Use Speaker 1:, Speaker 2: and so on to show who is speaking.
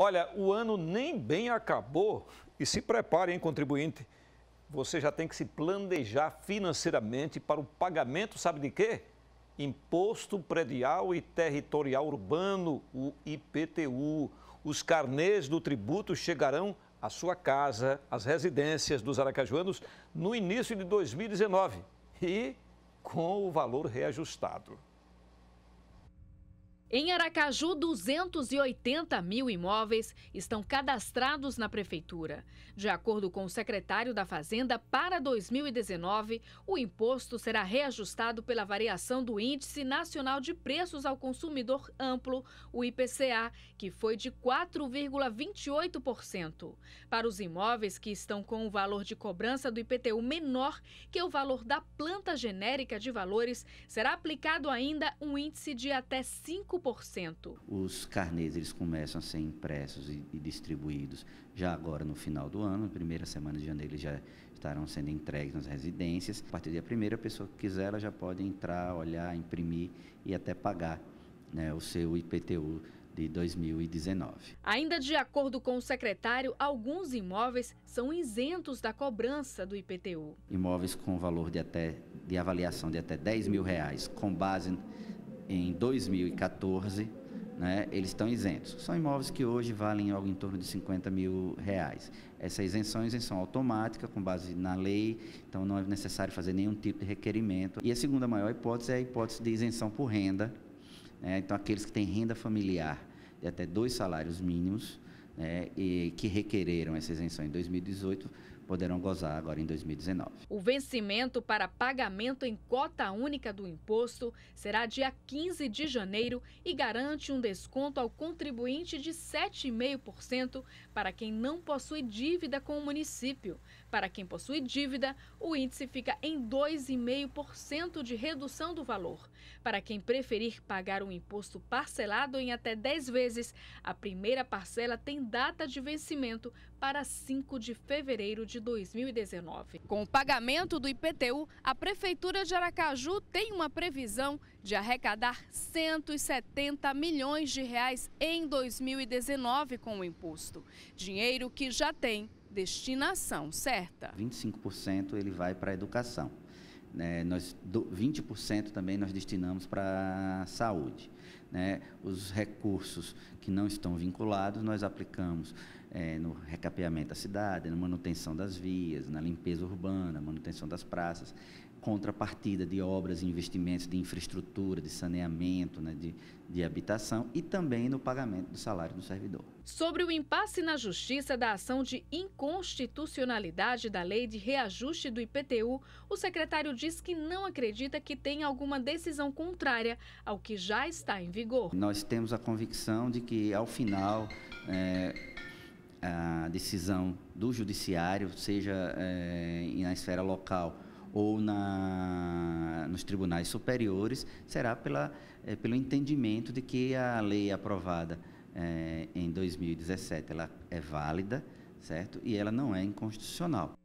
Speaker 1: Olha, o ano nem bem acabou e se prepare, hein, contribuinte. Você já tem que se planejar financeiramente para o pagamento, sabe de quê? Imposto Predial e Territorial Urbano, o IPTU. Os carnês do tributo chegarão à sua casa, às residências dos aracajuanos, no início de 2019 e com o valor reajustado.
Speaker 2: Em Aracaju, 280 mil imóveis estão cadastrados na Prefeitura. De acordo com o secretário da Fazenda, para 2019, o imposto será reajustado pela variação do Índice Nacional de Preços ao Consumidor Amplo, o IPCA, que foi de 4,28%. Para os imóveis que estão com o valor de cobrança do IPTU menor que o valor da planta genérica de valores, será aplicado ainda um índice de até 5%. 5%.
Speaker 1: Os carnês eles começam a ser impressos e, e distribuídos já agora no final do ano, na primeira semana de janeiro eles já estarão sendo entregues nas residências. A partir da primeira pessoa que quiser, ela já pode entrar, olhar, imprimir e até pagar né, o seu IPTU de 2019.
Speaker 2: Ainda de acordo com o secretário, alguns imóveis são isentos da cobrança do IPTU.
Speaker 1: Imóveis com valor de até de avaliação de até 10 mil reais, com base em 2014, né, eles estão isentos. São imóveis que hoje valem algo em torno de 50 mil reais. Essa isenção é automáticas, automática, com base na lei, então não é necessário fazer nenhum tipo de requerimento. E a segunda maior hipótese é a hipótese de isenção por renda, né, então aqueles que têm renda familiar de até dois salários mínimos, né, e que requereram essa isenção em 2018 poderão gozar agora em 2019.
Speaker 2: O vencimento para pagamento em cota única do imposto será dia 15 de janeiro e garante um desconto ao contribuinte de 7,5% para quem não possui dívida com o município. Para quem possui dívida, o índice fica em 2,5% de redução do valor. Para quem preferir pagar o um imposto parcelado em até 10 vezes, a primeira parcela tem data de vencimento para 5 de fevereiro de 2019. Com o pagamento do IPTU, a Prefeitura de Aracaju tem uma previsão de arrecadar 170 milhões de reais em 2019 com o imposto. Dinheiro que já tem destinação certa.
Speaker 1: 25% ele vai para a educação. Né, nós, 20% também nós destinamos para a saúde. Né? Os recursos que não estão vinculados, nós aplicamos é, no recapeamento da cidade, na manutenção das vias, na limpeza urbana, manutenção das praças contrapartida de obras, investimentos de infraestrutura, de saneamento, né, de, de habitação e também no pagamento do salário do servidor.
Speaker 2: Sobre o impasse na Justiça da ação de inconstitucionalidade da lei de reajuste do IPTU, o secretário diz que não acredita que tenha alguma decisão contrária ao que já está em vigor.
Speaker 1: Nós temos a convicção de que, ao final, é, a decisão do judiciário, seja é, na esfera local, ou na, nos tribunais superiores, será pela, é, pelo entendimento de que a lei aprovada é, em 2017 ela é válida, certo? E ela não é inconstitucional.